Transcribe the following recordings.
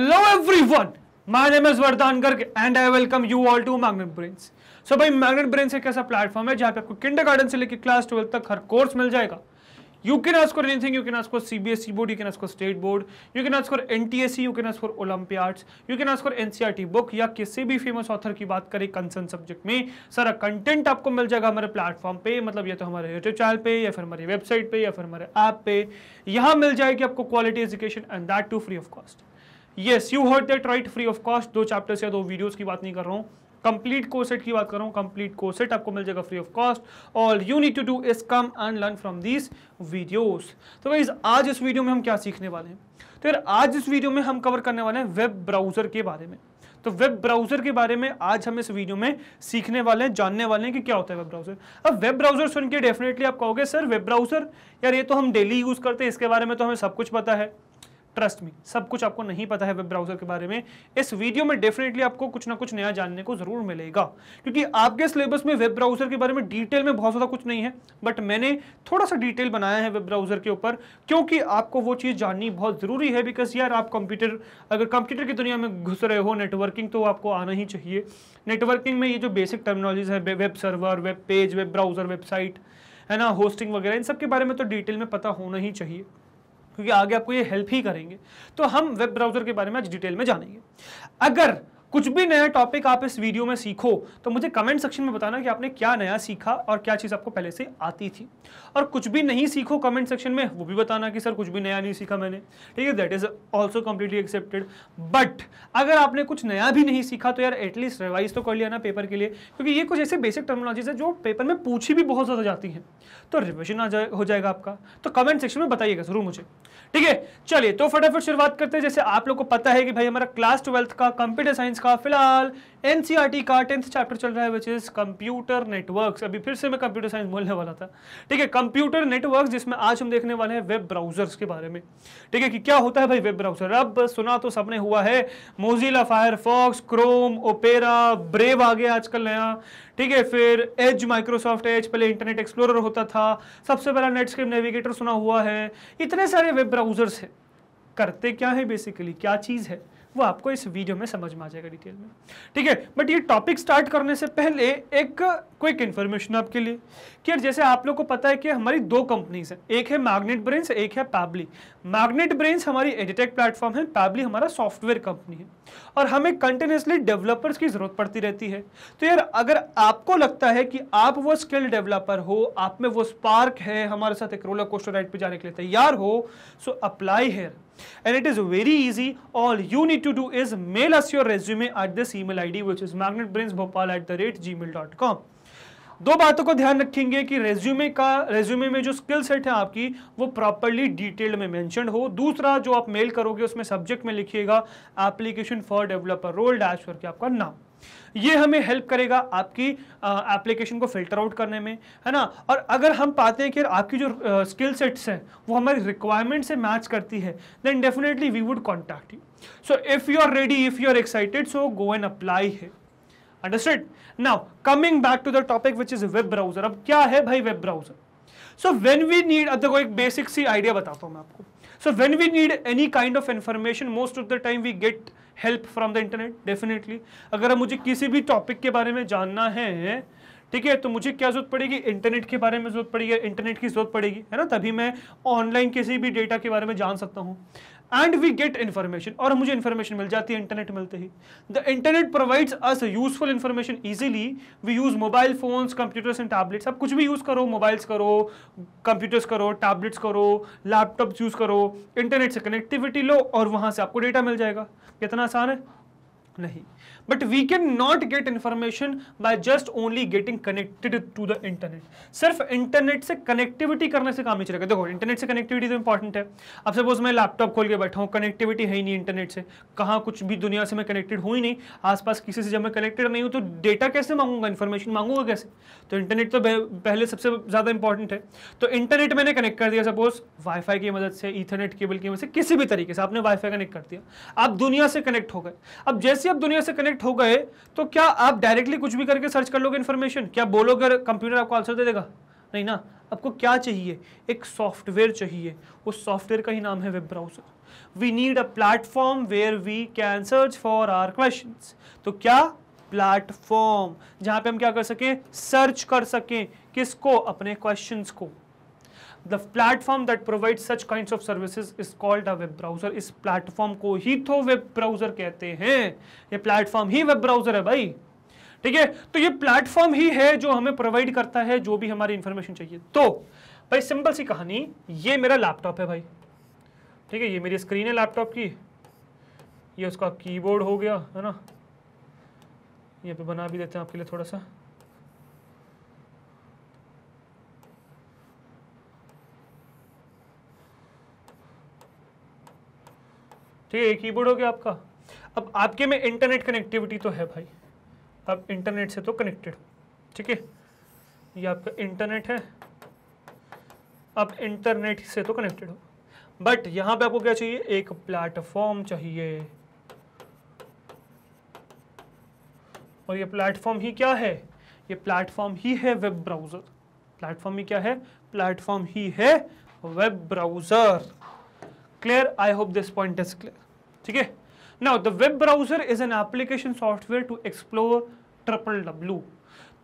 Hello everyone my name is Vardan Garg and I welcome you all to Magnet Brains so भाई Magnet Brains एक ऐसा platform है जहां पे आपको किंडर गार्डन से लेकर क्लास ट्वेल्व तक हर कोर्स मिल जाएगा you can ask for anything you can ask for CBSE board you can ask for state board you can ask for NTSC you can ask for olympiads you can ask for NCERT book या किसी भी famous author की बात करें concern subject में सारा content आपको मिल जाएगा हमारे प्लेटफॉर्म पे मतलब या तो हमारे यूट्यूब चैनल पे या फिर हमारी वेबसाइट पे या फिर हमारे ऐप पे यहाँ मिल जाएगी आपको quality education and that too free of cost yes you heard that right free of cost दो चैप्टर्स या दो वीडियोस की बात नहीं कर रहा हूँ कंप्लीट कोर्सेट की बात कर रहा हूँ कंप्लीट कोर्सेट आपको मिल जाएगा free of cost all you need to do is come and learn from these videos तो गाइज आज इस वीडियो में हम क्या सीखने वाले हैं तो यार आज इस वीडियो में हम कवर करने वाले हैं वेब ब्राउजर के बारे में तो वेब ब्राउजर के बारे में आज हम इस वीडियो में सीखने वाले हैं जानने वाले हैं कि क्या होता है वेब ब्राउजर अब वेब ब्राउजर सुन के डेफिनेटली आप कहोगे सर वेब ब्राउजर यार ये तो हम डेली यूज करते हैं इसके बारे में तो हमें सब कुछ पता है ट्रस्ट में सब कुछ आपको नहीं पता है वेब ब्राउजर के बारे में इस वीडियो में डेफिनेटली आपको कुछ ना कुछ नया जानने को जरूर मिलेगा क्योंकि आपके सिलेबस में वेब ब्राउजर के बारे में डिटेल में बहुत ज़्यादा कुछ नहीं है बट मैंने थोड़ा सा डिटेल बनाया है वेब ब्राउजर के ऊपर क्योंकि आपको वो चीज़ जाननी बहुत ज़रूरी है बिकॉज यार आप कंप्यूटर अगर कंप्यूटर की दुनिया में घुस रहे हो नेटवर्किंग तो आपको आना ही चाहिए नेटवर्किंग में ये जो बेसिक टर्मिनोलॉजीज है web server web page web browser website है ना होस्टिंग वगैरह इन सब के बारे में तो डिटेल में पता होना ही चाहिए क्योंकि आगे आपको ये हेल्प ही करेंगे तो हम वेब ब्राउज़र के बारे में आज डिटेल में जानेंगे अगर कुछ भी नया टॉपिक आप इस वीडियो में सीखो तो मुझे कमेंट सेक्शन में बताना कि आपने क्या नया सीखा और क्या चीज़ आपको पहले से आती थी और कुछ भी नहीं सीखो कमेंट सेक्शन में वो भी बताना कि सर कुछ भी नया नहीं सीखा मैंने ठीक है that is also completely accepted but अगर आपने कुछ नया भी नहीं सीखा तो यार एटलीस्ट रिवाइज तो कर लिया ना पेपर के लिए क्योंकि ये कुछ ऐसे बेसिक टर्मोलॉजीज है जो पेपर में पूछी भी बहुत ज़्यादा जाती हैं तो रिविजन आ जाए हो जाएगा आपका तो कमेंट सेक्शन में बताइएगा ज़रूर मुझे ठीक है चलिए तो फटाफट शुरुआत करते हैं जैसे आप लोग को पता है कि भाई हमारा क्लास ट्वेल्थ का कंप्यूटर साइंस का फिलहाल एनसीईआरटी e का टेंथ चैप्टर चल रहा है विच इज कंप्यूटर नेटवर्क अभी फिर से मैं कंप्यूटर साइंस बोलने वाला था ठीक है कंप्यूटर नेटवर्क जिसमें आज हम देखने वाले हैं वेब ब्राउजर्स के बारे में ठीक है कि क्या होता है भाई वेब ब्राउजर अब सुना तो सबने हुआ है Mozilla Firefox Chrome Opera Brave आ गया आजकल नया ठीक है फिर एज माइक्रोसॉफ्ट एज पहले इंटरनेट एक्सप्लोरर होता था सबसे पहला नेटस्केप नेविगेटर सुना हुआ है इतने सारे वेब ब्राउजर्स हैं करते क्या है बेसिकली क्या चीज़ है वो आपको इस वीडियो में समझ में आ जाएगा डिटेल में ठीक है बट ये टॉपिक स्टार्ट करने से पहले एक क्विक इन्फॉर्मेशन आपके लिए कि यार जैसे आप लोग को पता है कि हमारी दो कंपनीज हैं एक है मैग्नेट ब्रेन्स एक है पैबली मैग्नेट ब्रेन्स हमारी एडिटेक प्लेटफॉर्म है पैबली हमारा सॉफ्टवेयर कंपनी है और हमें कंटिन्यूसली डेवलपर्स की ज़रूरत पड़ती रहती है तो यार अगर आपको लगता है कि आप वो स्किल डेवलपर हो आप में वो स्पार्क है हमारे साथ एक रोलर कोस्टर राइड पर जाने के लिए तैयार हो so apply here and it is very easy all you need to do is mail us your resume at this email id which is magnetbrainsbhopal at the rate gmail.com दो बातों को ध्यान रखेंगे कि रेज्यूमे का रेज्यूमे में जो skill set है आपकी वो प्रॉपरली डिटेल्ड में मेंशन हो दूसरा जो आप मेल करोगे उसमें सब्जेक्ट में लिखिएगा application for developer role dash करके आपका नाम ये हमें हेल्प करेगा आपकी एप्लीकेशन को फिल्टर आउट करने में है ना और अगर हम पाते हैं कि आपकी जो स्किल सेट्स हैं वो हमारी रिक्वायरमेंट से मैच करती है then definitely we would contact you so if you are ready if you are excited so go and apply है understand now coming back to the topic which is web browser अब क्या है भाई web browser so when we need अब देखो एक basic सी idea बताता हूँ मैं आपको so when we need any kind of information most of the time we get help from the internet definitely अगर मुझे किसी भी topic के बारे में जानना है ठीक है तो मुझे क्या जरूरत पड़ेगी इंटरनेट के बारे में जरूरत पड़ेगी इंटरनेट की जरूरत पड़ेगी है ना तभी मैं ऑनलाइन किसी भी डेटा के बारे में जान सकता हूँ एंड वी गेट इन्फॉर्मेशन और मुझे इन्फॉर्मेशन मिल जाती है इंटरनेट मिलते ही the internet provides us useful information easily we use mobile phones computers and tablets आप कुछ भी यूज़ करो मोबाइल्स करो कंप्यूटर्स करो टैबलेट्स करो लैपटॉप्स यूज़ करो इंटरनेट से कनेक्टिविटी लो और वहाँ से आपको डेटा मिल जाएगा कितना आसान है नहीं but we can not get information by just only getting connected to the internet सिर्फ इंटरनेट से कनेक्टिविटी करने से काम ही चलेगा देखो इंटरनेट से कनेक्टिविटी तो इंपॉर्टेंट है अब सपोज मैं लैपटॉप खोल के बैठा हूँ कनेक्टिविटी है ही नहीं इंटरनेट से कहाँ कुछ भी दुनिया से मैं कनेक्टेड हूँ ही नहीं आसपास किसी से जब मैं कनेक्टेड नहीं हूँ तो डेटा कैसे मांगूंगा इन्फॉर्मेशन मांगूंगा कैसे तो इंटरनेट तो पहले सबसे ज़्यादा इंपॉर्टेंट है तो इंटरनेट मैंने कनेक्ट कर दिया सपोज वाईफाई की मदद से ईथरनेट केबल की मदद से किसी भी तरीके से आपने वाईफाई कनेक्ट कर दिया आप दुनिया से कनेक्ट हो गए अब जैसे आप दुनिया से से कनेक्ट हो गए तो क्या आप डायरेक्टली कुछ भी करके सर्च कर लोगे इन्फॉर्मेशन क्या बोलोगे कंप्यूटर आपको आंसर दे देगा नहीं ना आपको क्या चाहिए एक सॉफ्टवेयर चाहिए उस सॉफ्टवेयर का ही नाम है web browser we need a platform where we can search for our question तो क्या प्लेटफॉर्म जहां पे हम क्या कर सकें सर्च कर सकें किसको अपने क्वेश्चंस को the platform that provide such kind of services is called a web browser इस प्लेटफॉर्म को ही तो वेब ब्राउजर कहते हैं ये प्लेटफॉर्म ही वेब ब्राउजर है भाई ठीक है तो ये प्लेटफॉर्म ही है जो हमें प्रोवाइड करता है जो भी हमारी इंफॉर्मेशन चाहिए तो भाई सिंपल सी कहानी ये मेरा लैपटॉप है भाई ठीक है ये मेरी स्क्रीन है लैपटॉप की ये उसका कीबोर्ड हो गया है ना ये पे बना भी देते हैं आपके लिए थोड़ा सा ठीक है कीबोर्ड हो गया आपका अब आपके में इंटरनेट कनेक्टिविटी तो है भाई आप इंटरनेट से तो कनेक्टेड ठीक है ये आपका इंटरनेट है आप इंटरनेट से तो कनेक्टेड हो बट यहां पे आपको क्या चाहिए एक प्लेटफॉर्म चाहिए और ये प्लेटफॉर्म ही क्या है ये प्लेटफॉर्म ही है वेब ब्राउज़र प्लेटफॉर्म ही क्या है प्लेटफॉर्म ही है web browser clear I hope this point is clear ठीक है now the web browser is an application software to explore triple W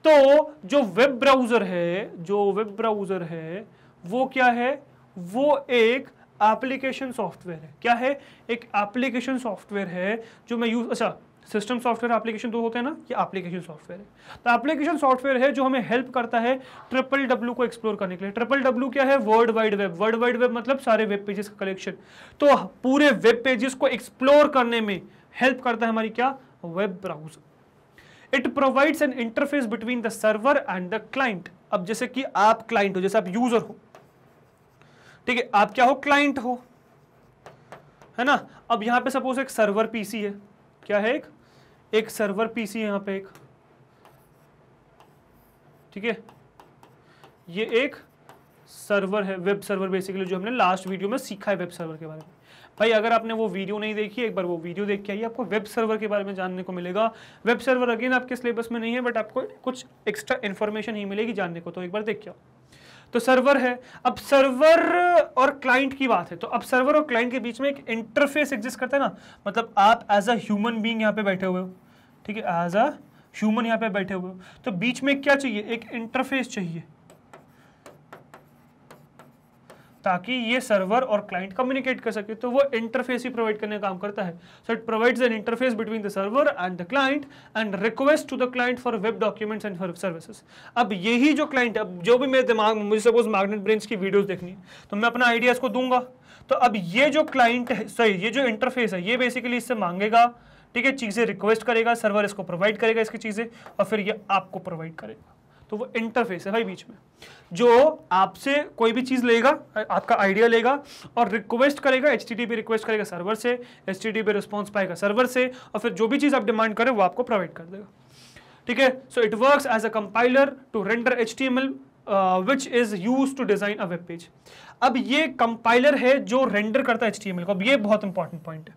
तो जो वेब ब्राउजर है जो वेब ब्राउजर है वो क्या है वो एक एप्लीकेशन सॉफ्टवेयर है क्या है एक एप्लीकेशन सॉफ्टवेयर है जो मैं यूज अच्छा सिस्टम सॉफ्टवेयर एप्लीकेशन दो होते हैं ना ये एप्लीकेशन सॉफ्टवेयर है तो एप्लीकेशन सॉफ्टवेयर है जो हमें हेल्प करता है ट्रिपल डब्ल्यू को एक्सप्लोर करने के लिए ट्रिपल डब्ल्यू क्या है world wide web world wide web मतलब सारे वेब पेजेस का कलेक्शन तो पूरे वेब पेजेस को एक्सप्लोर करने में हेल्प करता है हमारी क्या web browser it provides an interface between the server and the client अब जैसे कि आप क्लाइंट हो जैसे आप यूजर हो ठीक है आप क्या हो क्लाइंट हो है ना अब यहां पे सपोज एक सर्वर पीसी है क्या है एक एक सर्वर पीसी यहां पे एक ठीक है ये एक सर्वर है वेब सर्वर बेसिकली जो हमने लास्ट वीडियो में सीखा है वेब सर्वर के बारे में भाई अगर आपने वो वीडियो नहीं देखी एक बार वो वीडियो देख के आइए आपको वेब सर्वर के बारे में जानने को मिलेगा वेब सर्वर अगेन आपके सिलेबस में नहीं है बट आपको कुछ एक्स्ट्रा इन्फॉर्मेशन ही मिलेगी जानने को तो एक बार देख के आओ तो सर्वर है अब सर्वर और क्लाइंट की बात है तो अब सर्वर और क्लाइंट के बीच में एक इंटरफेस एग्जिस्ट करता है ना मतलब आप एज अ ह्यूमन बींग यहाँ पे बैठे हुए हो ठीक है एज अ ह्यूमन यहाँ पे बैठे हुए हो तो बीच में क्या चाहिए एक इंटरफेस चाहिए ताकि ये सर्वर और क्लाइंट कम्युनिकेट कर सके तो वो इंटरफेस ही प्रोवाइड करने का काम करता है so it provides an interface between the server and the client and request to the client for web documents and for services अब यही जो क्लाइंट अब जो भी मेरे दिमाग में मुझे सपोज मैग्नेट ब्रेन्स की वीडियोज देखनी है तो मैं अपना आइडियाज़ को दूंगा तो अब ये जो क्लाइंट है सॉरी ये जो इंटरफेस है ये बेसिकली इससे मांगेगा ठीक है चीज़ें रिक्वेस्ट करेगा सर्वर इसको प्रोवाइड करेगा इसकी चीज़ें और फिर ये आपको प्रोवाइड करेगा तो वो इंटरफेस है भाई बीच में जो आपसे कोई भी चीज़ लेगा आपका आइडिया लेगा और रिक्वेस्ट करेगा एच रिक्वेस्ट करेगा सर्वर से एच टी रिस्पॉन्स पाएगा सर्वर से और फिर जो भी चीज़ आप डिमांड करें वो आपको प्रोवाइड कर देगा ठीक है so it work as a compiler to render H T M L which is use to design a web page अब ये कंपाइलर है जो रेंडर करता है एच टी एम एल को अब ये बहुत इंपॉर्टेंट पॉइंट है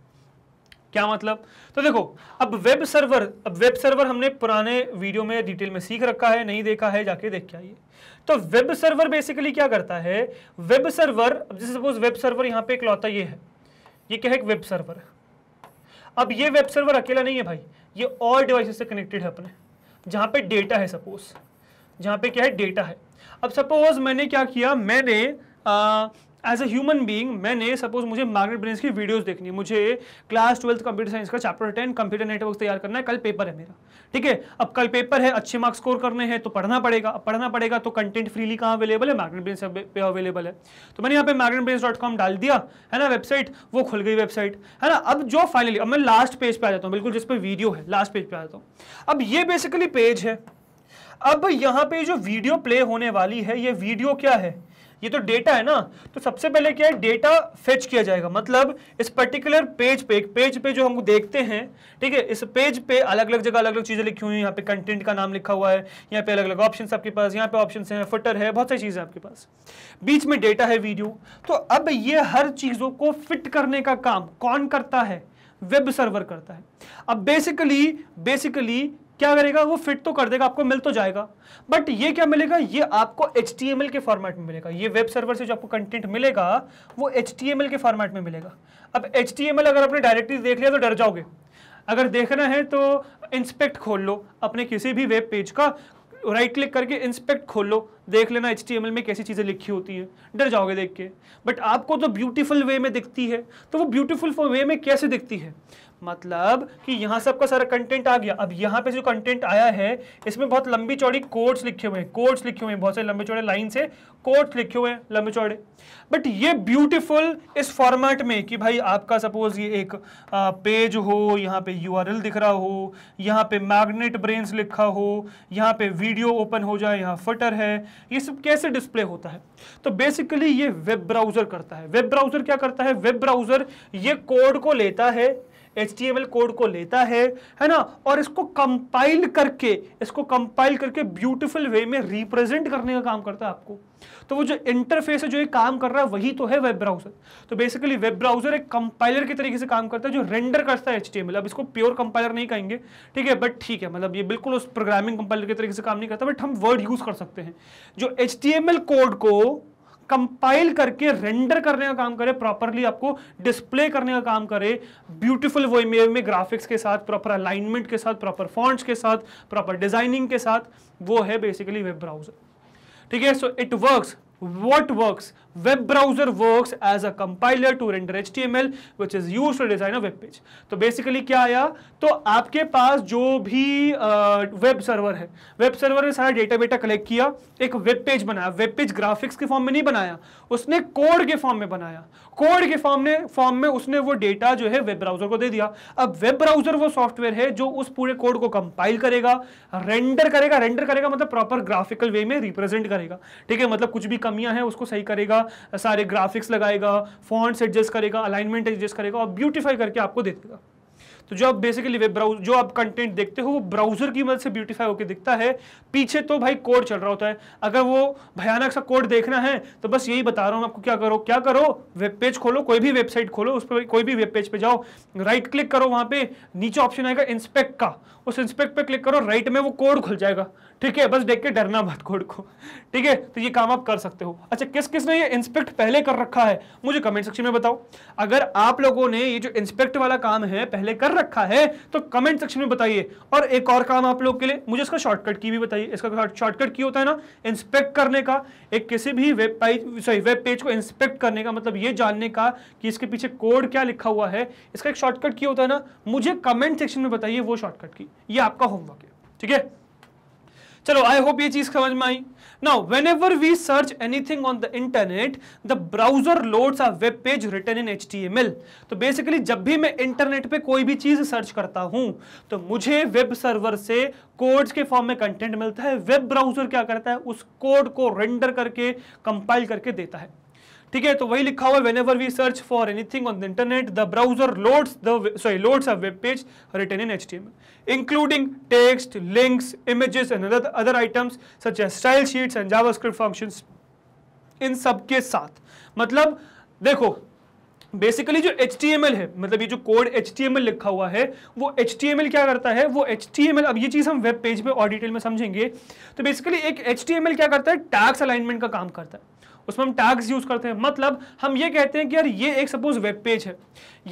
क्या मतलब तो देखो अब वेब सर्वर अब वेब सर्वर हमने पुराने वीडियो में डिटेल में सीख रखा है नहीं देखा है जाके देख के आइए तो वेब सर्वर बेसिकली क्या करता है वेब सर्वर अब जैसे सपोज वेब सर्वर यहाँ पे इकलौता ये है ये क्या है एक वेब सर्वर अब ये वेब सर्वर अकेला नहीं है भाई ये और डिवाइसेस से कनेक्टेड है अपने जहाँ पे डेटा है सपोज जहाँ पे क्या है डेटा है अब सपोज मैंने क्या किया मैंने ah, as a human being मैंने सपोज मुझे मार्केट ब्रेन्स की वीडियोज देखनी है मुझे क्लास ट्वेल्थ कंप्यूटर साइंस का चैप्टर टेन कंप्यूटर नेटवर्क तैयार करना है कल पेपर है मेरा ठीक है अब कल पेपर है अच्छे मार्क्स स्कोर करने हैं तो पढ़ना पड़ेगा अब पढ़ना पड़ेगा तो कंटेंट फ्रीली कहाँ अवेलेबल है मार्केट ब्रेन्स पे अवेलेबल है तो मैंने यहाँ पे मार्केट ब्रेंस डॉट कॉम डाल दिया है ना वेबसाइट वो खुल गई वेबसाइट है ना अब जो फाइनली अब मैं लास्ट पेज पे आ जाता हूँ बिल्कुल जिस पर वीडियो है लास्ट पेज पर पे आ जाता हूँ अब ये बेसिकली पेज है अब यहाँ पे जो वीडियो प्ले होने वाली है ये वीडियो क्या है ये तो डेटा है ना तो सबसे पहले क्या है डेटा फेच किया जाएगा मतलब इस पर्टिकुलर पेज पे पेज पे जो हम देखते हैं ठीक है इस पेज पे अलग अलग जगह अलग अलग चीज़ें लिखी हुई हैं यहाँ पे कंटेंट का नाम लिखा हुआ है यहाँ पे अलग अलग ऑप्शन आपके पास यहाँ पे ऑप्शन है फुटर है बहुत सारी चीज़ें आपके पास बीच में डेटा है वीडियो तो अब ये हर चीज़ों को फिट करने का काम कौन करता है वेब सर्वर करता है अब बेसिकली बेसिकली क्या करेगा वो फिट तो कर देगा आपको मिल तो जाएगा बट ये क्या मिलेगा ये आपको एच के फॉर्मेट में मिलेगा ये वेब सर्वर से जो आपको कंटेंट मिलेगा वो एच के फॉर्मेट में मिलेगा अब एच अगर आपने डायरेक्टली देख लिया तो डर जाओगे अगर देखना है तो इंस्पेक्ट खोल लो अपने किसी भी वेब पेज का राइट क्लिक करके इंस्पेक्ट खोल लो देख लेना एच में कैसी चीज़ें लिखी होती हैं डर जाओगे देख के बट आपको तो ब्यूटीफुल वे में दिखती है तो वो ब्यूटीफुल वे में कैसे दिखती है मतलब कि यहाँ से आपका सारा कंटेंट आ गया अब यहाँ पे जो कंटेंट आया है इसमें बहुत लंबी चौड़ी कोड्स लिखे हुए हैं कोड्स लिखे हुए हैं बहुत सारे लंबे चौड़े लाइन से कोड्स लिखे हुए हैं लंबे चौड़े बट ये ब्यूटीफुल इस फॉर्मेट में कि भाई आपका सपोज ये एक पेज हो यहाँ पे यू दिख रहा हो यहाँ पे मैग्नेट ब्रेन लिखा हो यहाँ पे वीडियो ओपन हो जाए यहाँ फटर है ये सब कैसे डिस्प्ले होता है तो बेसिकली ये वेब ब्राउजर करता है वेब ब्राउजर क्या करता है वेब ब्राउजर ये कोड को लेता है एच कोड को लेता है है ना और इसको कंपाइल करके इसको कंपाइल करके ब्यूटीफुल वे में रिप्रेजेंट करने का काम करता है आपको तो वो जो इंटरफेस है जो ये काम कर रहा है वही तो है वेब ब्राउजर तो बेसिकली वेब ब्राउजर एक कंपाइलर के तरीके से काम करता है जो रेंडर करता है एच अब इसको प्योर कंपाइलर नहीं कहेंगे ठीक है बट ठीक है मतलब ये बिल्कुल उस प्रोग्रामिंग कंपाइलर के तरीके से काम नहीं करता बट हम वर्ड यूज कर सकते हैं जो एच कोड को कंपाइल करके रेंडर करने का काम करे प्रॉपरली आपको डिस्प्ले करने का काम करे ब्यूटीफुल वो में, में ग्राफिक्स के साथ प्रॉपर अलाइनमेंट के साथ प्रॉपर फॉन्ट्स के साथ प्रॉपर डिजाइनिंग के साथ वो है बेसिकली वेब ब्राउजर ठीक है so it works what works web browser works as a compiler to render HTML which is used to design design web page तो बेसिकली क्या आया तो आपके पास जो भी वेब uh, सर्वर है वेब सर्वर ने सारा डेटा बेटा कलेक्ट किया एक वेब पेज बनाया वेब पेज ग्राफिक्स के फॉर्म में नहीं बनाया उसने कोड के फॉर्म में बनाया कोड के फॉर्म ने फॉर्म में उसने वो डेटा जो है वेब ब्राउजर को दे दिया अब वेब ब्राउजर वो सॉफ्टवेयर है जो उस पूरे कोड को कंपाइल करेगा रेंडर करेगा रेंडर करेगा मतलब प्रॉपर ग्राफिकल वे में रिप्रेजेंट करेगा ठीक है मतलब कुछ भी कमियां हैं उसको सही करेगा लगाएगा सारे ग्राफिक्स लगाएगा फॉन्ट्स एडजस्ट करेगा अलाइनमेंट एडजस्ट करेगा और ब्यूटीफाई करके आपको दे देगा तो जो आप बेसिकली वेब ब्राउज जो आप कंटेंट देखते हो वो ब्राउजर की मदद से ब्यूटीफाई होकर दिखता है पीछे तो भाई कोड चल रहा होता है अगर वो भयानक सा कोड देखना है तो बस यही बता रहा हूँ आपको क्या करो क्या करो वेब पेज खोलो कोई भी वेबसाइट खोलो उस पर कोई भी वेब पेज पर जाओ राइट क्लिक करो वहाँ पर नीचे ऑप्शन आएगा इंस्पेक्ट का उस इंस्पेक्ट पर क्लिक करो राइट में वो कोड खुल जाएगा ठीक है बस देख के डरना मत कोड को ठीक है तो ये काम आप कर सकते हो अच्छा किस किस ने ये इंस्पेक्ट पहले कर रखा है मुझे कमेंट सेक्शन में बताओ अगर आप लोगों ने ये जो इंस्पेक्ट वाला काम है पहले कर रखा है तो कमेंट सेक्शन में बताइए और एक और काम आप लोग के लिए मुझे इसका शॉर्टकट की भी बताइए इसका शॉर्टकट की होता है ना इंस्पेक्ट करने का एक किसी भी web page sorry web page को इंस्पेक्ट करने का मतलब ये जानने का कि इसके पीछे कोड क्या लिखा हुआ है इसका एक शॉर्टकट की होता है ना मुझे कमेंट सेक्शन में बताइए वो शॉर्टकट की ये आपका होमवर्क है ठीक है चलो आई होप ये चीज समझ में आई now whenever we search anything on the internet the browser loads a web page return in H तो बेसिकली जब भी मैं इंटरनेट पे कोई भी चीज सर्च करता हूं तो मुझे वेब सर्वर से कोड्स के फॉर्म में कंटेंट मिलता है वेब ब्राउजर क्या करता है उस कोड को रेंडर करके कंपाइल करके देता है ठीक है तो वही लिखा हुआ whenever we search for anything on the internet the browser loads the sorry loads a web page return in H including text links images and other items such a style sheets and JavaScript functions इन सब के साथ मतलब देखो basically जो H है मतलब ये जो कोड एच लिखा हुआ है वो एच क्या करता है वो एच अब ये चीज़ हम वेब पेज पे और डिटेल में समझेंगे तो बेसिकली एक एच क्या करता है टैक्स अलाइनमेंट का काम करता है उसमें हम टैग्स यूज करते हैं मतलब हम ये कहते हैं कि यार ये एक सपोज वेब पेज है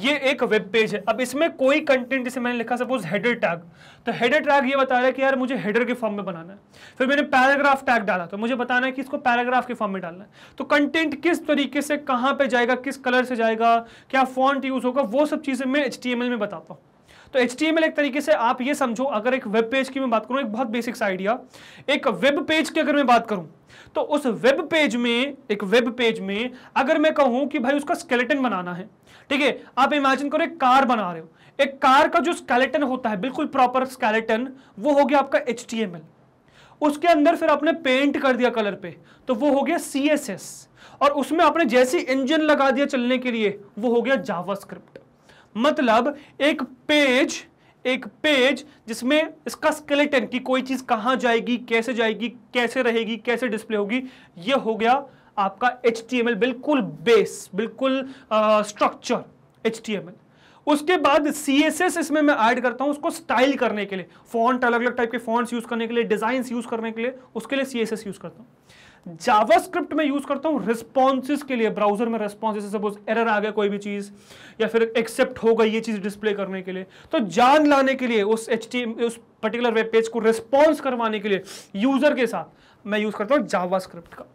ये एक वेब पेज है अब इसमें कोई कंटेंट जैसे मैंने लिखा सपोज हेडर टैग तो हेडर टैग ये बता रहा है कि यार मुझे हेडर के फॉर्म में बनाना है फिर मैंने पैराग्राफ टैग डाला तो मुझे बताना है कि इसको पैराग्राफ के फॉर्म में डालना है तो कंटेंट किस तरीके से कहाँ पर जाएगा किस कलर से जाएगा क्या फॉन्ट यूज होगा वो सब चीज़ें मैं एच में बताता हूँ तो एच एक तरीके से आप ये समझो अगर एक वेब पेज की मैं बात करूं एक बहुत बेसिक सा आइडिया एक वेब पेज की अगर मैं बात करूं तो उस वेब पेज में एक वेब पेज में अगर मैं कहूं कि भाई उसका स्केलेटन बनाना है ठीक है आप इमेजिन करो एक कार बना रहे हो एक कार का जो स्केलेटन होता है बिल्कुल प्रॉपर स्केलेटन वो हो गया आपका एच उसके अंदर फिर आपने पेंट कर दिया कलर पे तो वो हो गया सी और उसमें आपने जैसी इंजन लगा दिया चलने के लिए वो हो गया जावास्क्रिप्ट मतलब एक पेज एक पेज जिसमें इसका स्केलेटन की कोई चीज कहां जाएगी कैसे जाएगी कैसे रहेगी कैसे डिस्प्ले होगी ये हो गया आपका एच बिल्कुल बेस बिल्कुल स्ट्रक्चर एच उसके बाद सी इसमें मैं ऐड करता हूं उसको स्टाइल करने के लिए फॉन्ट अलग अलग टाइप के फॉन्ट्स यूज करने के लिए डिजाइन यूज करने के लिए उसके लिए सी यूज करता हूं जावास्क्रिप्ट में यूज करता हूं रिस्पॉन्सिस के लिए ब्राउजर में रिस्पॉन्सिस सपोज एरर आ गया कोई भी चीज या फिर एक्सेप्ट हो गई ये चीज डिस्प्ले करने के लिए तो जान लाने के लिए उस एच उस पर्टिकुलर वेब पेज को रिस्पॉन्स करवाने के लिए यूजर के साथ मैं यूज करता हूं जावास्क्रिप्ट का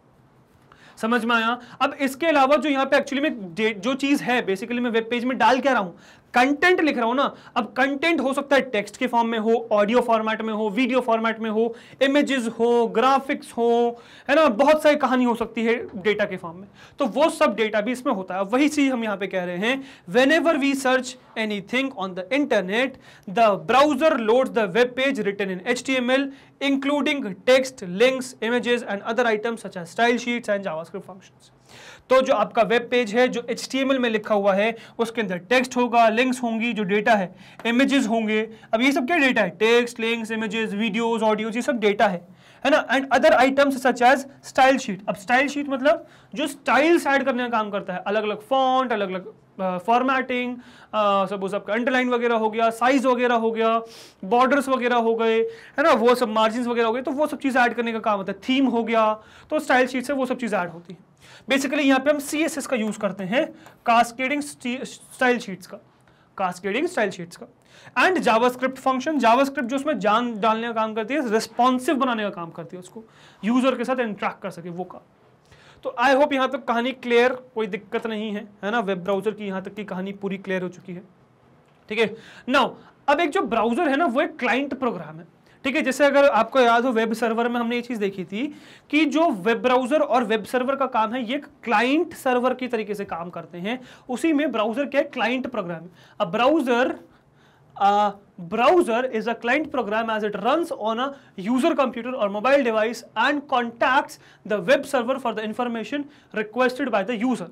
समझ में आया अब इसके अलावा जो यहाँ पे एक्चुअली में जो चीज़ है बेसिकली मैं वेब पेज में डाल क्या रहा हूं कंटेंट लिख रहा हूं ना अब कंटेंट हो सकता है टेक्स्ट के फॉर्म में हो ऑडियो फॉर्मेट में हो वीडियो फॉर्मेट में हो इमेजेस हो ग्राफिक्स हो है ना बहुत सारी कहानी हो सकती है डेटा के फॉर्म में तो वो सब डेटा भी इसमें होता है वही चीज हम यहाँ पे कह रहे हैं whenever we search anything on the internet the browser load the web page return in H T M L including text links images and other items such as style sheets and JavaScript functions तो जो आपका web page है जो H में लिखा हुआ है उसके अंदर टेक्स्ट होगा लिंक्स होंगी जो डेटा है इमेजेस होंगे अब ये सब क्या डेटा है text links images videos audios ये सब डेटा है है ना and other items such as style sheet अब स्टाइल शीट मतलब जो स्टाइल्स एड करने का काम करता है अलग अलग फॉन्ट अलग अलग फॉर्मेटिंग सपोज आपका अंडरलाइन वगैरह हो गया साइज वगैरह हो गया बॉर्डर्स वगैरह हो गए है ना वो सब मार्जिन वगैरह हो गए तो वो सब चीज़ ऐड करने का काम होता है थीम हो गया तो स्टाइल शीट से वो सब चीज ऐड होती है बेसिकली यहाँ पे हम सी का यूज़ करते हैं कास्केडिंग स्टाइल शीट्स का कास्केडिंग स्टाइल शीट्स का एंड जावास्क्रिप्ट फंक्शन जावास्क्रिप्ट जो उसमें जान डालने का काम करती है रिस्पॉन्सिव बनाने का काम करती है उसको यूज़र के साथ इंट्रैक्ट कर सके वो का तो आई होप यहाँ तक कहानी क्लियर कोई दिक्कत नहीं है है ना वेब ब्राउजर की यहाँ तक की कहानी पूरी क्लियर हो चुकी है ठीक है नाउ अब एक जो ब्राउजर है ना वो एक क्लाइंट प्रोग्राम है ठीक है जैसे अगर आपको याद हो वेब सर्वर में हमने ये चीज देखी थी कि जो वेब ब्राउजर और वेब सर्वर का काम है ये क्लाइंट सर्वर की तरीके से काम करते हैं उसी में ब्राउजर क्या है क्लाइंट प्रोग्राम अब browser browser is a client program as it run on a user computer और mobile device and contact the web server for the information requested by the user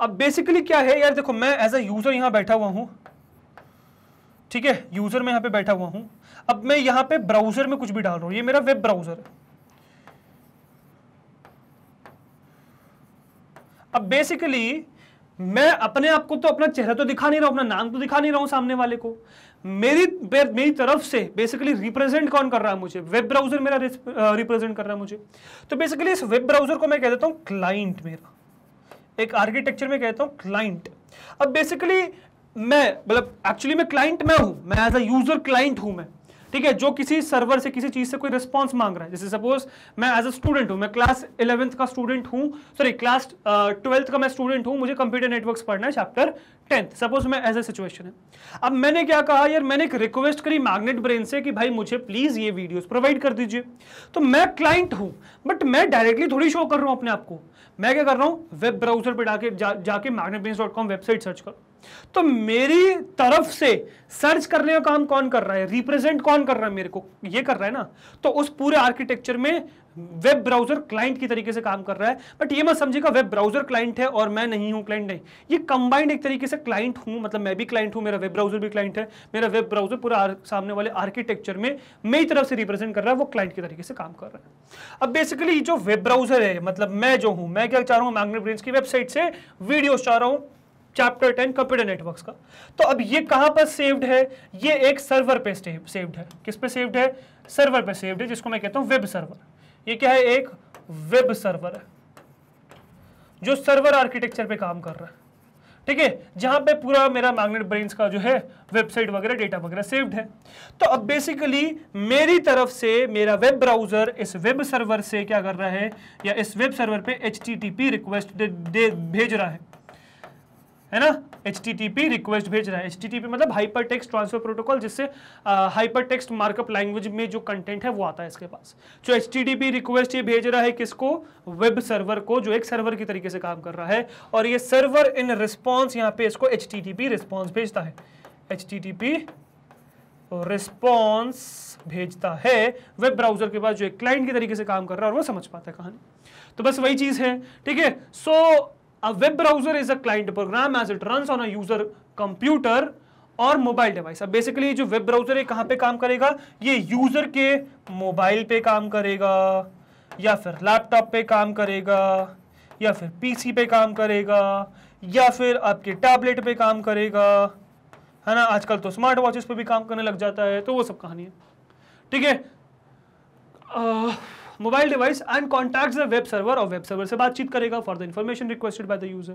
अब बेसिकली क्या है यार देखो मैं एज अ यूजर यहां बैठा हुआ हूँ ठीक है यूजर मैं यहां पे बैठा हुआ हूं अब मैं यहां पे ब्राउजर में कुछ भी डाल रहा हूं ये मेरा वेब ब्राउजर है अब बेसिकली मैं अपने आप को तो अपना चेहरा तो दिखा नहीं रहा हूं अपना नाम तो दिखा नहीं रहा हूं सामने वाले को मेरी मेरी तरफ से बेसिकली रिप्रेजेंट कौन कर रहा है मुझे वेब ब्राउजर मेरा रिप्रेजेंट कर रहा है मुझे तो बेसिकली इस वेब ब्राउजर को मैं कह देता हूं क्लाइंट मेरा एक आर्किटेक्चर में कहता हूं क्लाइंट अब बेसिकली मैं मतलब एक्चुअली मैं क्लाइंट मैं हूं मैं एज अ यूजर क्लाइंट हूं मैं ठीक है जो किसी सर्वर से किसी चीज से कोई रिस्पॉन्स मांग रहा है जैसे सपोज मैं एज अ स्टूडेंट हूं मैं क्लास इलेवंथ का स्टूडेंट हूं सॉरी क्लास ट्वेल्थ का मैं स्टूडेंट हूं मुझे कंप्यूटर नेटवर्क पढ़ना है चैप्टर टेंथ सपोज मैं एज ए सिचुएशन है अब मैंने क्या कहा यार मैंने एक रिक्वेस्ट करी मैग्नेट ब्रेन से कि भाई मुझे प्लीज ये वीडियोस प्रोवाइड कर दीजिए तो मैं क्लाइंट हूं बट मैं डायरेक्टली थोड़ी शो कर रहा हूं अपने आप को मैं क्या कर रहा हूं वेब ब्राउजर पर जाके जा, जाके मैग्नेट ब्रेन वेबसाइट सर्च करो तो मेरी तरफ से सर्च करने का काम कौन कर रहा है रिप्रेजेंट कौन कर रहा है मेरे को ये कर रहा है ना तो उस पूरे आर्किटेक्चर में वेब ब्राउजर क्लाइंट की तरीके से काम कर रहा है बट ये मत समझिएगा वेब ब्राउजर क्लाइंट है और मैं नहीं हूं क्लाइंट नहीं ये कंबाइंड एक तरीके से क्लाइंट हूं मतलब मैं भी क्लाइंट हूं मेरा वेब ब्राउजर भी क्लाइंट है मेरा वेब ब्राउजर पूरा सामने वाले आर्किटेक्चर में मेरी तरफ से रिप्रेजेंट कर रहा है वो क्लाइंट के तरीके से काम कर रहा है अब बेसिकली जो वेब ब्राउजर है मतलब मैं जो हूं मैं क्या चाह रहा हूँ मैग्नेट की वेबसाइट से वीडियो चाह रहा हूँ चैप्टर टेन कंप्यूटर नेटवर्क्स का तो अब ये कहाँ पर सेव्ड है ये एक सर्वर पे सेव्ड है किस पे सेव्ड है सर्वर पे सेव्ड है जिसको मैं कहता हूँ वेब सर्वर ये क्या है एक वेब सर्वर है जो सर्वर आर्किटेक्चर पे काम कर रहा है ठीक है जहाँ पे पूरा मेरा मैग्नेट ब्रेन्स का जो है वेबसाइट वगैरह डेटा वगैरह सेव्ड है तो अब बेसिकली मेरी तरफ से मेरा वेब ब्राउज़र इस वेब सर्वर से क्या कर रहा है या इस वेब सर्वर पे एच रिक्वेस्ट भेज रहा है है ना एच रिक्वेस्ट भेज रहा है एच मतलब हाइपर टेक्स्ट ट्रांसफर प्रोटोकॉल जिससे हाइपर टेक्स्ट मार्कअप लैंग्वेज में जो कंटेंट है वो आता है इसके पास जो एच रिक्वेस्ट ये भेज रहा है किसको वेब सर्वर को जो एक सर्वर की तरीके से काम कर रहा है और ये सर्वर इन रिस्पॉन्स यहाँ पे इसको एच रिस्पॉन्स भेजता है एच रिस्पॉन्स भेजता है वेब ब्राउजर के पास जो एक क्लाइंट के तरीके से काम कर रहा है और वो समझ पाता है कहानी तो बस वही चीज़ है ठीक है so A web browser is a client program as it runs on a user computer और मोबाइल डिवाइस अब बेसिकली जो वेब ब्राउजर है कहाँ पे काम करेगा ये यूजर के मोबाइल पे काम करेगा या फिर लैपटॉप पे काम करेगा या फिर पीसी पे काम करेगा या फिर आपके टैबलेट पे काम करेगा है ना आजकल तो स्मार्ट वॉचेस पे भी काम करने लग जाता है तो वो सब कहानी है ठीक है mobile device and contact the web server और वेब सर्वर से बातचीत करेगा for the information requested by the user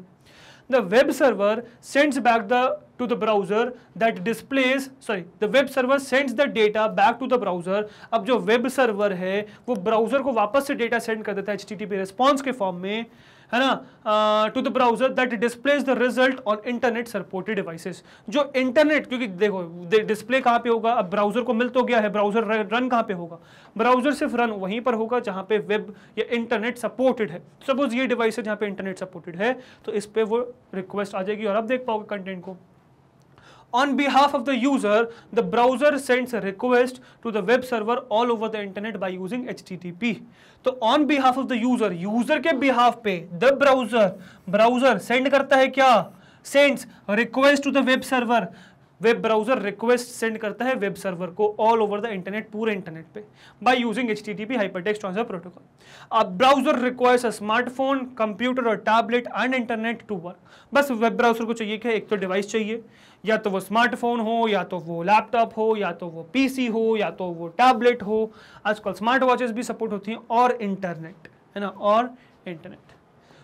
the web server sends back the to the browser that displays sorry the web server sends the data back to the browser अब जो web server है वो browser को वापस से data send कर देता है H T T P response के फॉर्म में है ना to the browser that displays the result on internet supported devices जो इंटरनेट क्योंकि देखो डिस्प्ले कहाँ पे होगा अब ब्राउजर को मिल तो गया है ब्राउजर रन कहाँ पे होगा ब्राउजर सिर्फ रन वहीं पर होगा जहाँ पे वेब या इंटरनेट सपोर्टेड है सपोज ये डिवाइस है जहाँ पे इंटरनेट सपोर्टेड है तो इस पर वो रिक्वेस्ट आ जाएगी और अब देख पाओगे कंटेंट को on behalf of the user, the browser sends a request to the web server all over the internet by using HTTP. to so on behalf of the user, user ke behalf pe the browser, browser send karta hai kya Sends request to the web server. Web browser request send करता है web server को all over the internet पूरे internet पे by using H T T P hypertext transfer protocol अब browser requires a smartphone computer और tablet and internet to work बस web browser को चाहिए क्या एक तो डिवाइस चाहिए या तो वो स्मार्टफोन हो या तो वो लैपटॉप हो या तो वो पीसी हो या तो वो टैबलेट हो आजकल स्मार्ट वॉचेस भी सपोर्ट होती हैं और इंटरनेट है ना और इंटरनेट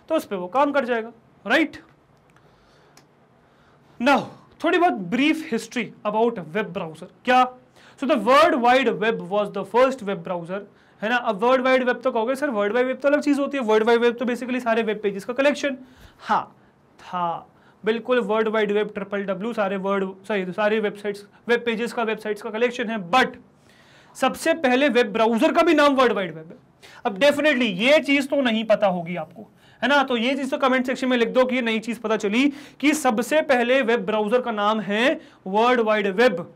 तो उस पर वो काम कर जाएगा राइट right? नाउ थोड़ी बहुत brief history about web browser क्या so the world wide web was the first web browser है ना अब वर्ल्ड वाइड वेब तो कहोगे सर वर्ल्ड वाइड वेब तो अलग चीज़ होती है वर्ल्ड वाइड वेब तो बेसिकली सारे वेब पेजेस का कलेक्शन हाँ था बिल्कुल world wide web triple W सारे वर्ड सॉरी सारे वेबसाइट्स वेब पेजेस का वेबसाइट्स का कलेक्शन है बट सबसे पहले वेब ब्राउजर का भी नाम वर्ल्ड वाइड वेब है अब डेफिनेटली ये चीज़ तो नहीं पता होगी आपको है ना तो ये चीज तो कमेंट सेक्शन में लिख दो कि नई चीज पता चली कि सबसे पहले वेब ब्राउजर का नाम है वर्ल्ड वाइड वेब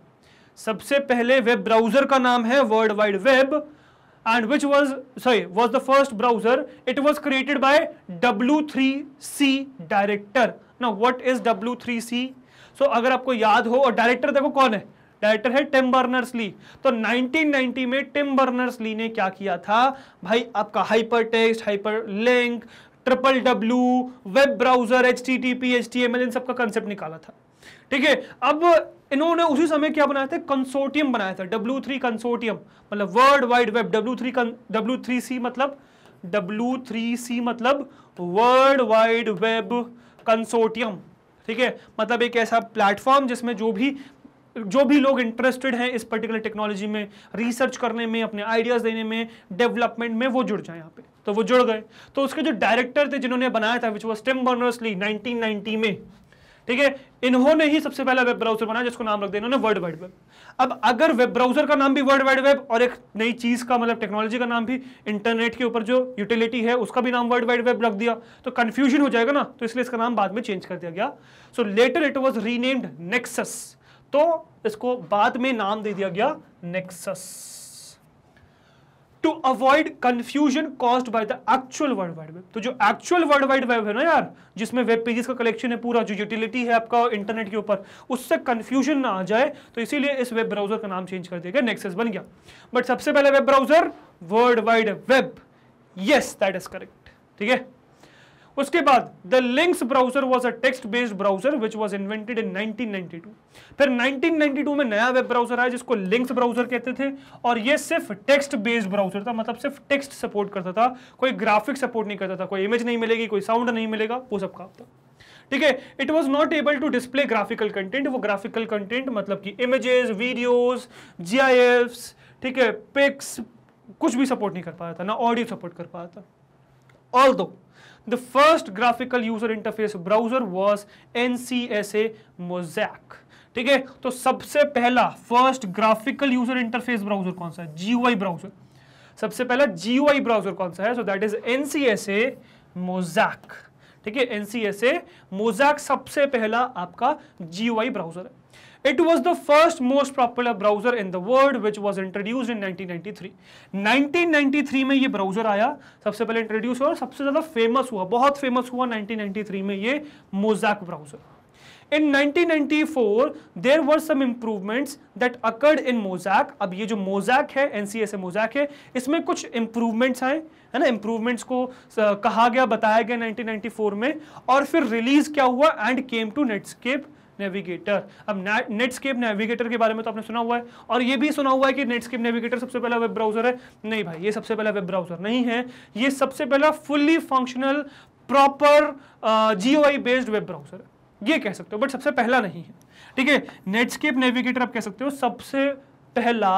सबसे पहले वेब ब्राउजर का नाम है world wide web and which was sorry was the first browser it was created by W three C director ना what is W three C so अगर आपको याद हो और डायरेक्टर देखो कौन है डायरेक्टर है टिम बर्नर्स ली तो 1990 में टिम बर्नर्स ली ने क्या किया था भाई आपका hyper text hyper link triple W web browser H T T P H T M L इन सबका कंसेप्ट निकाला था ठीक है अब इन्होंने उसी समय क्या बनाया था कंसोर्टियम बनाया था डब्ल्यू थ्री कंसोर्टियम मतलब world wide web W three W three C मतलब डब्ल्यू थ्री सी मतलब वर्ल्ड वाइड वेब कंसोर्टियम ठीक है मतलब एक ऐसा प्लेटफॉर्म जिसमें जो भी जो भी लोग इंटरेस्टेड हैं इस पर्टिकुलर टेक्नोलॉजी में रिसर्च करने में अपने आइडियाज़ देने में डेवलपमेंट में वो जुड़ जाए यहाँ पे तो वो जुड़ गए तो उसके जो डायरेक्टर थे जिन्होंने बनाया था which was Tim Berners nineteen में ठीक है इन्होंने ही सबसे पहला वेब ब्राउजर बनाया जिसको नाम रख दिया इन्होंने वर्ल्ड वाइड वेब अब अगर वेब ब्राउजर का नाम भी वर्ल्ड वाइड वेब और एक नई चीज का मतलब टेक्नोलॉजी का नाम भी इंटरनेट के ऊपर जो यूटिलिटी है उसका भी नाम वर्ल्ड वाइड वेब रख दिया तो कंफ्यूजन हो जाएगा ना तो इसलिए इसका नाम बाद में चेंज कर दिया गया so later it was renamed Nexus तो इसको बाद में नाम दे दिया गया Nexus to avoid confusion caused by the actual world wide web तो जो एक्चुअल वर्ल्ड वाइड वेब है ना यार जिसमें वेब पेजेस का कलेक्शन है पूरा जो यूटिलिटी है आपका इंटरनेट के ऊपर उससे कंफ्यूजन ना आ जाए तो इसीलिए इस वेब ब्राउजर का नाम चेंज कर दिया गया नेक्सेस बन गया बट सबसे पहले web browser world wide web yes that is correct ठीक है उसके बाद the Lynx browser was a text based browser which was invented in 1992 फिर 1992 में नया वेब ब्राउजर आया जिसको लिंक्स ब्राउजर कहते थे और ये सिर्फ टेक्स्ट बेस्ड ब्राउजर था मतलब सिर्फ टेक्स्ट सपोर्ट करता था कोई ग्राफिक सपोर्ट नहीं करता था कोई इमेज नहीं मिलेगी कोई साउंड नहीं मिलेगा वो सब काम था ठीक है it was not able to display graphical content वो ग्राफिकल कंटेंट मतलब कि इमेजेस वीडियोज जी ठीक है पिक्स कुछ भी सपोर्ट नहीं कर पाया था ना ऑडियो सपोर्ट कर पाया था ऑल दो The first graphical user interface browser was NCSA Mosaic. ठीक है तो सबसे पहला first graphical user interface browser कौन सा है जीवाई ब्राउजर सबसे पहला जीवाई ब्राउजर कौन सा है so that is NCSA Mosaic ठीक है एनसीएसए मोजैक सबसे पहला आपका जीवाई ब्राउजर है It was the first most popular browser in the world which was introduced in 1993. 1993 में ये browser आया सबसे पहले introduce हुआ और सबसे ज़्यादा famous हुआ बहुत famous हुआ 1993 में ये Mosaic browser. In 1994 there were some improvements that occurred in Mosaic. अब ये जो Mosaic है NCSA Mosaic है इसमें कुछ improvements आए है ना improvements को कहा गया बताया गया 1994 में और फिर release क्या हुआ and came to Netscape 1995. Navigator अब नेटस्केप नेविगेटर के बारे में तो आपने सुना हुआ है और ये भी सुना हुआ है कि नेटस्केप नेविगेटर सबसे पहला वेब ब्राउजर है नहीं भाई ये सबसे पहला वेब ब्राउजर नहीं है ये सबसे पहला fully functional proper G based web browser ये कह सकते हो बट सबसे पहला नहीं है ठीक है नेटस्केप नेविगेटर आप कह सकते हो सबसे पहला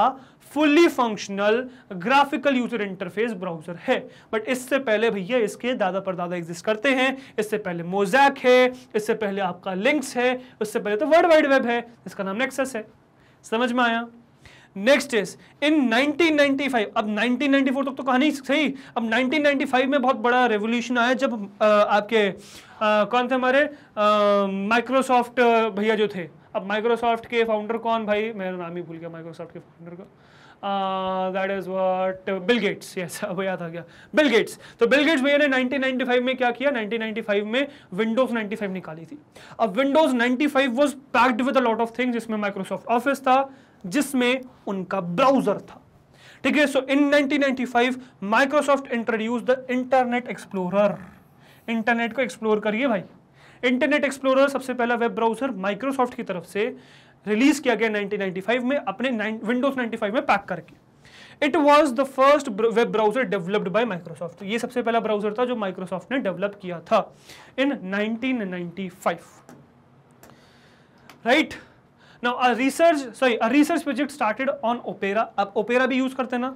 fully functional graphical user interface browser है बट इससे पहले भैया इसके दादा परदादा एग्जिस्ट करते हैं इससे पहले मोजैक है इससे पहले आपका लिंक्स है उससे पहले तो वर्ल्ड वाइड वेब है इसका नाम नेक्सेस है समझ में आया नेक्स्ट इज इन 1995 अब 1994 तक तो, तो कहानी सही अब 1995 में बहुत बड़ा रेवोल्यूशन आया जब आ, आपके आ, कौन थे हमारे माइक्रोसॉफ्ट भैया जो थे अब माइक्रोसॉफ्ट के फाउंडर कौन भाई मेरा नाम ही भूल गया माइक्रोसॉफ्ट के फाउंडर का that is what Bill Gates yes अब याद आ गया बिल गेट्स तो बिल गेट्स भैया ने 1995 में क्या किया 1995 में विंडोज 95 निकाली थी अब Windows 95 five was packed with a lot of things जिसमें माइक्रोसॉफ्ट ऑफिस था जिसमें उनका ब्राउजर था ठीक है so in 1995 Microsoft introduce the Internet Explorer internet को एक्सप्लोर करिए भाई इंटरनेट एक्सप्लोरर सबसे पहला वेब ब्राउजर माइक्रोसॉफ्ट की तरफ से रिलीज किया गया 1995 में अपने विंडोज 95 में पैक करके it was the first web browser developed by Microsoft ये सबसे पहला ब्राउजर था जो माइक्रोसॉफ्ट ने डेवलप किया था in 1995 right Now, a research, sorry, a research project started on Opera. अब Opera भी use करते ना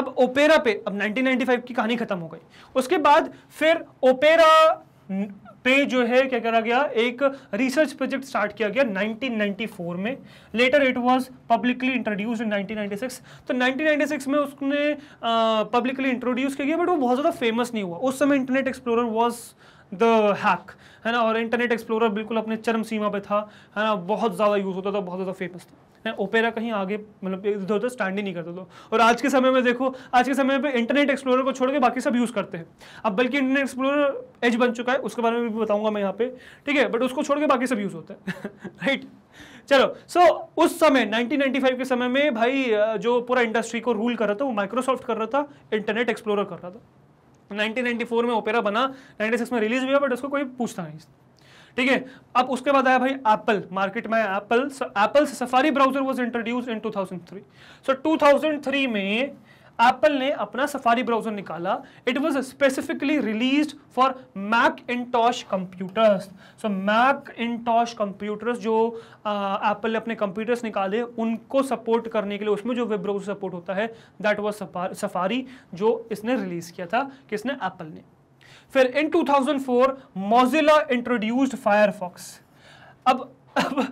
अब Opera पे अब 1995 की कहानी खत्म हो गई उसके बाद फिर Opera पे जो है क्या करा गया एक रिसर्च प्रोजेक्ट स्टार्ट किया गया 1994 में later it was publicly introduce in 1996 तो 1996 में उसने पब्लिकली इंट्रोड्यूस किया गया बट वो बहुत ज़्यादा फेमस नहीं हुआ उस समय Internet Explorer was the hack है ना और इंटरनेट एक्सप्लोरर बिल्कुल अपने चरम सीमा पे था है ना बहुत ज़्यादा यूज़ होता था बहुत ज़्यादा फेमस था मैं ओपेरा कहीं आगे मतलब इधर उधर स्टैंड ही नहीं करता था और आज के समय में देखो आज के समय पर इंटरनेट एक्सप्लोरर को छोड़ के बाकी सब यूज़ करते हैं अब बल्कि इंटरनेट एक्सप्लोरर एज बन चुका है उसके बारे में भी बताऊँगा मैं यहाँ पे ठीक है बट उसको छोड़ के बाकी सब यूज़ होता है राइट चलो सो so, उस समय 1995 के समय में भाई जो पूरा इंडस्ट्री को रूल कर रहा था वो माइक्रोसॉफ्ट कर रहा था इंटरनेट एक्सप्लोरर कर रहा था 1994 में ओपेरा बना 96 में रिलीज हुआ बट उसको कोई पूछता नहीं ठीक है अब उसके बाद आया भाई एप्पल मार्केट में Apple Apple Safari browser was introduce in two so two में एप्पल ने अपना सफारी ब्राउजर निकाला it was specifically release for Macintosh computers so Macintosh computers जो एप्पल ने अपने कंप्यूटर्स निकाले उनको सपोर्ट करने के लिए उसमें जो वेब ब्राउजर सपोर्ट होता है दैट वॉज सफारी जो इसने रिलीज़ किया था किसने एप्पल ने फिर इन 2004 मोजिला इंट्रोड्यूस्ड फायरफॉक्स अब अब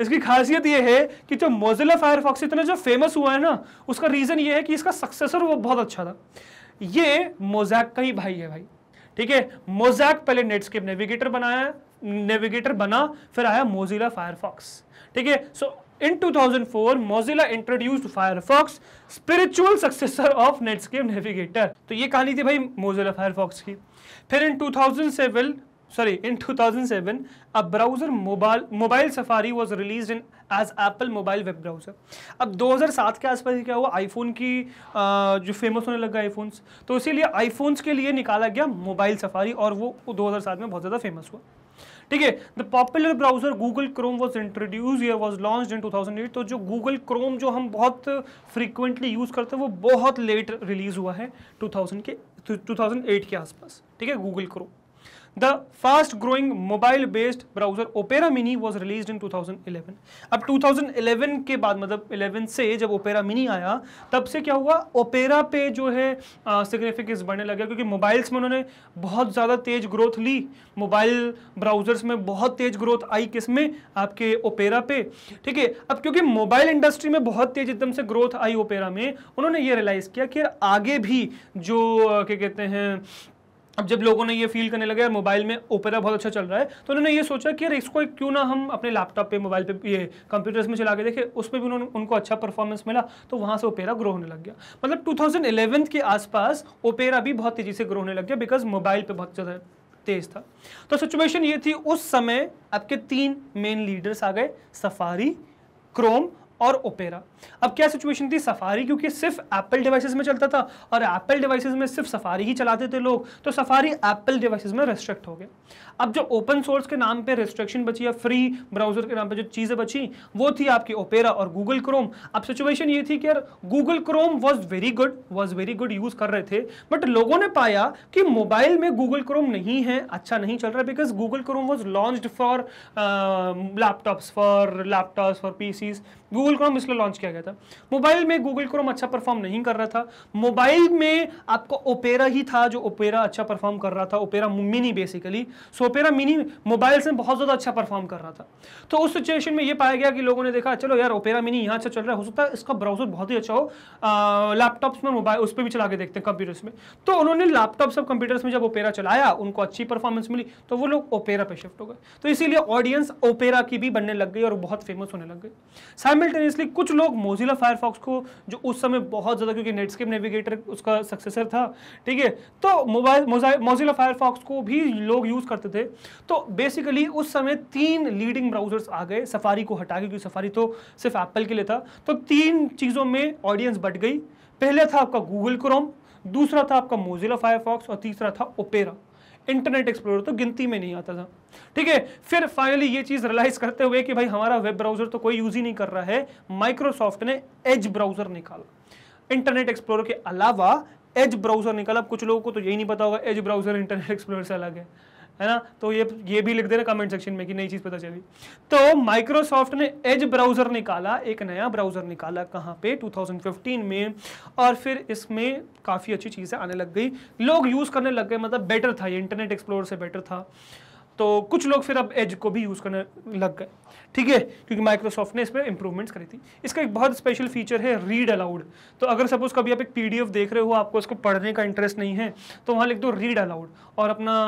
इसकी खासियत यह है कि जो मोजिला फायरफॉक्स इतने जो फेमस हुआ है ना उसका रीज़न यह है कि इसका सक्सेसर वो बहुत अच्छा था ये मोजैक का ही भाई है भाई ठीक है मोजैक पहले नेटस्केप नेविगेटर बनाया नेविगेटर बना फिर आया मोजिला फायरफॉक्स ठीक है so in 2004, thousand four Mozilla introduced Firefox, spiritual successor of Netscape Navigator तो ये कहानी थी भाई मोजिला फायरफॉक्स की फिर in in two thousand seven a browser mobile mobile Safari was release in as Apple mobile web browser अब 2007 के आसपास क्या हुआ आईफोन की जो फेमस होने लगा आईफोन्स तो इसीलिए आईफोन्स के लिए निकाला गया मोबाइल सफारी और वो 2007 में बहुत ज़्यादा फेमस हुआ ठीक है the popular browser Google Chrome was introduce या वॉज लॉन्च इन 2008 तो जो गूगल क्रोम जो हम बहुत फ्रीक्वेंटली यूज़ करते हैं वो बहुत लेट रिलीज़ हुआ है 2000 के 2008 के आसपास ठीक है गूगल करो the fast growing mobile based browser Opera Mini was release in two thousand eleven अब टू थाउजेंड इलेवन के बाद मतलब इलेवन से जब ओपेरा मिनी आया तब से क्या हुआ ओपेरा पे जो है सिग्निफिकेंस बढ़ने लगे क्योंकि मोबाइल्स में उन्होंने बहुत ज़्यादा तेज ग्रोथ ली मोबाइल ब्राउजर्स में बहुत तेज ग्रोथ आई किस में आपके ओपेरा पे ठीक है अब क्योंकि मोबाइल इंडस्ट्री में बहुत तेज एकदम से ग्रोथ आई ओपेरा में उन्होंने ये रियलाइज़ किया कि आगे भी जो क्या कहते हैं अब जब लोगों ने ये फील करने लगे यार मोबाइल में ओपेरा बहुत अच्छा चल रहा है तो उन्होंने ये सोचा कि यार इसको क्यों ना हम अपने लैपटॉप पे मोबाइल पे ये कंप्यूटर्स में चला के देखे उसमें भी उन्होंने उनको अच्छा परफॉर्मेंस मिला तो वहाँ से ओपेरा ग्रो होने लग गया मतलब 2011 के आसपास ओपेरा भी बहुत तेज़ी से ग्रो होने लग गया बिकॉज मोबाइल पर बहुत ज़्यादा तेज़ था तो सिचुएशन ये थी उस समय आपके तीन मेन लीडर्स आ गए सफारी क्रोम और ओपेरा अब क्या सिचुएशन थी सफारी क्योंकि सिर्फ एप्पल डिवाइसेस में चलता था और एप्पल डिवाइसेस में सिर्फ सफारी ही चलाते थे लोग तो सफारी एप्पल डिवाइसेस में रिस्ट्रिक्ट हो गया अब जो ओपन सोर्स के नाम पे रिस्ट्रिक्शन बची या फ्री ब्राउजर के नाम पे जो चीज़ें बची वो थी आपकी ओपेरा और गूगल क्रोम अब सिचुएशन ये थी कि यार Google Chrome was very good was very good use कर रहे थे बट लोगों ने पाया कि मोबाइल में गूगल क्रोम नहीं है अच्छा नहीं चल रहा because Google Chrome was launch for laptops for laptops for P Google Chrome इसलिए लॉन्च किया गया था मोबाइल में गूगल क्रोम अच्छा परफॉर्म नहीं कर रहा था मोबाइल में आपका ओपेरा ही था जो ओपेरा अच्छा परफॉर्म कर रहा था Opera Mini basically so Opera Mini mobile से बहुत ज़्यादा अच्छा परफॉर्म कर रहा था तो उस सिचुएशन में ये पाया गया कि लोगों ने देखा चलो यार ओपेरा मिनी यहाँ अच्छा चल रहा है हो सकता है इसका ब्राउजर बहुत ही अच्छा हो लैपटॉप्स में मोबाइल उस पर भी चला के देखते हैं कंप्यूटर्स में तो उन्होंने लैपटॉप्स और कंप्यूटर्स में जब ओपेरा चलाया उनको अच्छी परफॉर्मेंस मिली तो वो लोग ओपेरा पे शिफ्ट हो गए तो इसीलिए ऑडियंस ओपेरा की भी बनने लग गई और बहुत फेमस होने लग गई साइमल्टेनियसली कुछ लोग मोजिला फायरफॉक्स को जो उस समय बहुत ज़्यादा क्योंकि नेटस्केप नेविगेटर उसका सक्सेसर था ठीक है तो मोबाइल मोजिला फायरफॉक्स को भी लोग यूज़ करते थे तो बेसिकली उस समय तीन लीडिंग ब्राउजर्स आ गए सफारी को हटा के क्योंकि सफारी तो सिर्फ एप्पल के लिए था तो तीन चीज़ों में ऑडियंस बट गई पहले था आपका गूगल क्रोम दूसरा था आपका मोजिला फायरफॉक्स और तीसरा था ओपेरा इंटरनेट एक्सप्लोरर तो गिनती में नहीं आता था ठीक है फिर फाइनली ये चीज़ रियलाइज करते हुए कि भाई हमारा वेब ब्राउजर तो कोई यूज़ ही नहीं कर रहा है माइक्रोसॉफ्ट ने एज ब्राउजर निकाला इंटरनेट एक्सप्लोरर के अलावा एज ब्राउजर निकाला कुछ लोगों को तो यही नहीं पता होगा एज ब्राउजर इंटरनेट एक्सप्लोरर से अलग है है ना तो ये ये भी लिख देना कमेंट सेक्शन में कि नई चीज़ पता चली तो माइक्रोसॉफ्ट ने एज ब्राउज़र निकाला एक नया ब्राउज़र निकाला कहाँ पे 2015 में और फिर इसमें काफ़ी अच्छी चीज़ें आने लग गई लोग यूज़ करने लग गए मतलब बेटर था ये इंटरनेट एक्सप्लोर से बेटर था तो कुछ लोग फिर अब एज को भी यूज़ करने लग गए ठीक है क्योंकि माइक्रोसॉफ्ट ने इसमें इंप्रूवमेंट्स करी थी इसका एक बहुत स्पेशल फीचर है रीड अलाउड तो अगर सपोज कभी आप एक पीडीएफ देख रहे हो आपको उसको पढ़ने का इंटरेस्ट नहीं है तो वहाँ लिख दो रीड अलाउड और अपना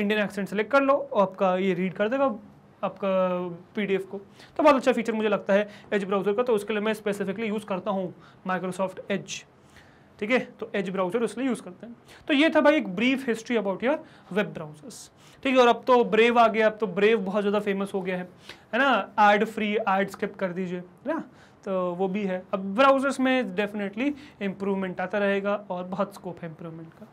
इंडियन एक्सेंट सेलेक्ट कर लो और आपका ये रीड कर देगा आपका पी को तो बहुत अच्छा फीचर मुझे लगता है एज ब्राउज़र का तो उसके लिए मैं स्पेसिफिकली यूज़ करता हूँ माइक्रोसॉफ्ट एज ठीक है तो एज ब्राउजर इसलिए यूज़ करते हैं तो ये था भाई एक brief history about your web browsers ठीक है और अब तो ब्रेव आ गया अब तो ब्रेव बहुत ज़्यादा फेमस हो गया है है ना एड फ्री एड स्किप कर दीजिए है ना तो वो भी है अब ब्राउजर्स में डेफिनेटली इंप्रूवमेंट आता रहेगा और बहुत स्कोप है इंप्रूवमेंट का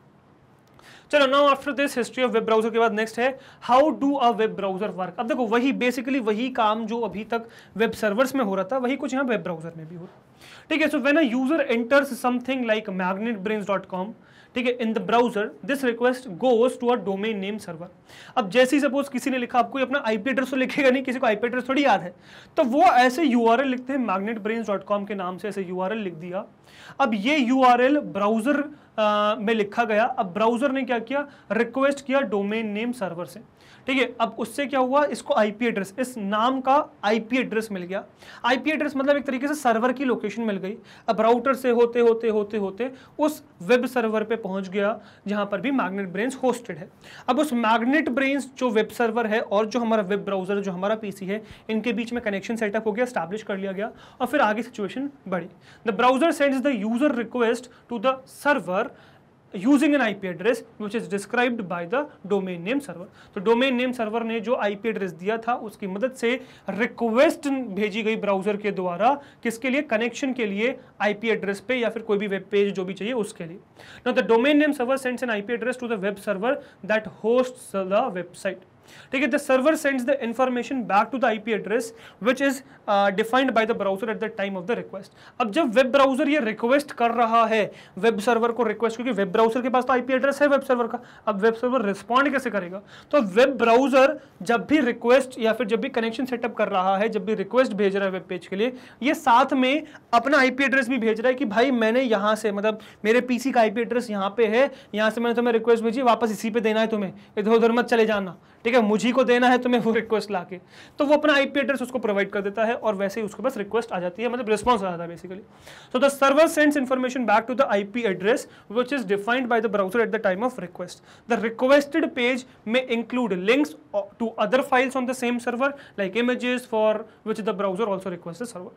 चलो now after this history of web browser के बाद नेक्स्ट है how do a web browser work अब देखो वही बेसिकली वही काम जो अभी तक वेब सर्वर्स में हो रहा था वही कुछ यहाँ वेब ब्राउजर में भी हो रहा ठीक है so when a user enters something like brain dot com ठीक है in the browser this request goes to a domain name server अब जैसे ही सपोज किसी ने लिखा आपको अपना आई पी एड्रेस तो लिखेगा नहीं किसी को आई पी एड्रेस थोड़ी याद है तो वो ऐसे यू आर एल लिखते हैं ब्रेन डॉट कॉम के नाम से ऐसे यू आर एल लिख दिया अब ये यू आर एल ब्राउजर में लिखा गया अब ब्राउजर ने क्या किया रिक्वेस्ट किया डोमेन नेम सर्वर से ठीक है अब उससे क्या हुआ इसको आईपी एड्रेस इस नाम का आईपी एड्रेस मिल गया आईपी एड्रेस मतलब एक तरीके से सर्वर की लोकेशन मिल गई अब राउटर से होते होते होते होते उस वेब सर्वर पे पहुंच गया जहां पर भी मैग्नेट ब्रेन्स होस्टेड है अब उस मैग्नेट ब्रेन्स जो वेब सर्वर है और जो हमारा वेब ब्राउजर जो हमारा पीसी है इनके बीच में कनेक्शन सेटअप हो गया स्टैब्लिश कर लिया गया और फिर आगे सिचुएशन बढ़ी the browser sends the user request to the server using an IP address which is described by the domain name server तो डोमेन नेम सर्वर ने जो आई पी एड्रेस दिया था उसकी मदद से रिक्वेस्ट भेजी गई ब्राउजर के द्वारा किसके लिए कनेक्शन के लिए आईपी एड्रेस पे या फिर कोई भी वेब पेज जो भी चाहिए उसके लिए not the domain name server sends an I P address to the web server that host the website ठीक है the server sends the information back to the IP address which is defined by the browser at the time of the request अब जब web browser ये request कर रहा है web server को request क्योंकि वेब ब्राउजर के पास तो आईपी एड्रेस है वेब सर्वर का अब वेब सर्वर रिस्पॉन्ड कैसे करेगा तो वेब ब्राउजर जब भी रिक्वेस्ट या फिर जब भी कनेक्शन सेटअप कर रहा है जब भी रिक्वेस्ट भेज रहा है वेब पेज के लिए ये साथ में अपना आईपी एड्रेस भी भेज रहा है कि भाई मैंने यहाँ से मतलब मेरे पीसी का आईपी एड्रेस यहाँ पे है यहाँ से मैंने तुम्हें रिक्वेस्ट भेजी वापस इसी पे देना है तुम्हें इधर उधर मत चले जाना ठीक है मुझे को देना है तुम्हें वो रिक्वेस्ट ला के तो वो अपना आईपी एड्रेस उसको प्रोवाइड कर देता है और वैसे ही उसके पास रिक्वेस्ट आ जाती है मतलब रिस्पॉन्स आ जाता है basically so the server sends information back to the IP address which is defined by the browser at the time of request the requested page में include links to other files on the same server like images for which the browser also request the server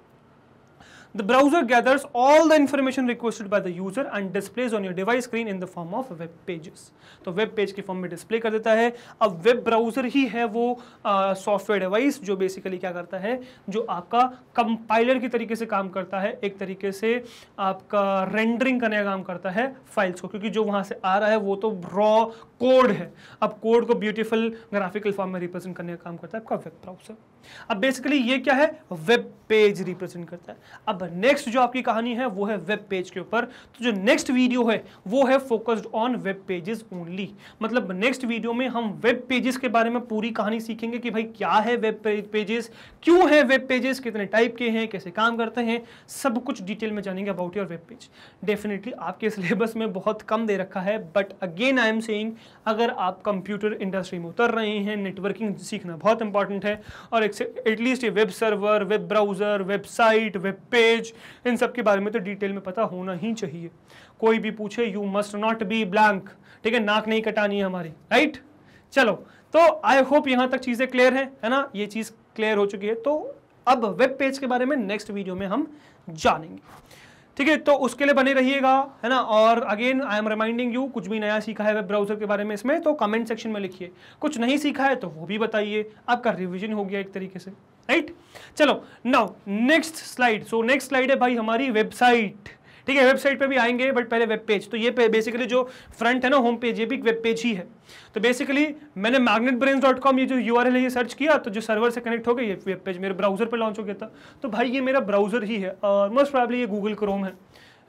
The browser gathers all the information requested by the user and displays on your device screen in the form of web pages. तो web page के form में display कर देता है अब web browser ही है वो सॉफ्टवेयर uh, डिवाइस जो बेसिकली क्या करता है जो आपका कंपाइलर की तरीके से काम करता है एक तरीके से आपका रेंडरिंग करने का काम करता है फाइल्स को क्योंकि जो वहाँ से आ रहा है वो तो रॉ कोड है अब कोड को ब्यूटीफुल ग्राफिकल फॉर्म में रिप्रेजेंट करने का काम करता है आपका वेब ब्राउजर अब बेसिकली ये क्या है वेब पेज रिप्रेजेंट करता है अब अब नेक्स्ट जो आपकी कहानी है वो है वेब पेज के ऊपर तो जो नेक्स्ट वीडियो है वो है focused on web pages only मतलब नेक्स्ट वीडियो में हम वेब पेजेस के बारे में पूरी कहानी सीखेंगे कि भाई क्या है वेब पेजेस क्यों है वेब पेजेस कितने टाइप के हैं कैसे काम करते हैं सब कुछ डिटेल में जानेंगे about your web page definitely आपके सिलेबस में बहुत कम दे रखा है but again I am saying अगर आप कंप्यूटर इंडस्ट्री में उतर रहे हैं नेटवर्किंग सीखना बहुत इंपॉर्टेंट है और एटलीस्ट ये web server web browser website web page edge इन सब के बारे में तो डिटेल में पता होना ही चाहिए कोई भी पूछे you must not be blank ठीक है नाक नहीं कटानी है हमारी राइट चलो तो आई होप यहां तक चीज़ें क्लियर हैं है ना ये चीज़ क्लियर हो चुकी है तो अब वेब पेज के बारे में नेक्स्ट वीडियो में हम जानेंगे ठीक है तो उसके लिए बने रहिएगा है ना और again I am reminding you कुछ भी नया सीखा है वेब ब्राउजर के बारे में इसमें तो कमेंट सेक्शन में लिखिए कुछ नहीं सीखा है तो वो भी बताइए आपका रिविजन हो गया एक तरीके से राइट चलो now next slide so next slide है भाई हमारी वेबसाइट ठीक है वेबसाइट पे भी आएंगे बट पहले वेब पेज तो ये बेसिकली जो फ्रंट है ना होम पेज ये भी वेब पेज ही है तो बेसिकली मैंने मैग्नेट ब्रेन डॉट कॉम ये जो यू आर एल है ये सर्च किया तो जो सर्वर से कनेक्ट हो गया ये वेब पेज मेरे ब्राउजर पर लॉन्च हो गया था तो भाई ये मेरा ब्राउजर ही है और मोस्ट प्रॉब्ली ये गूगल क्रोम है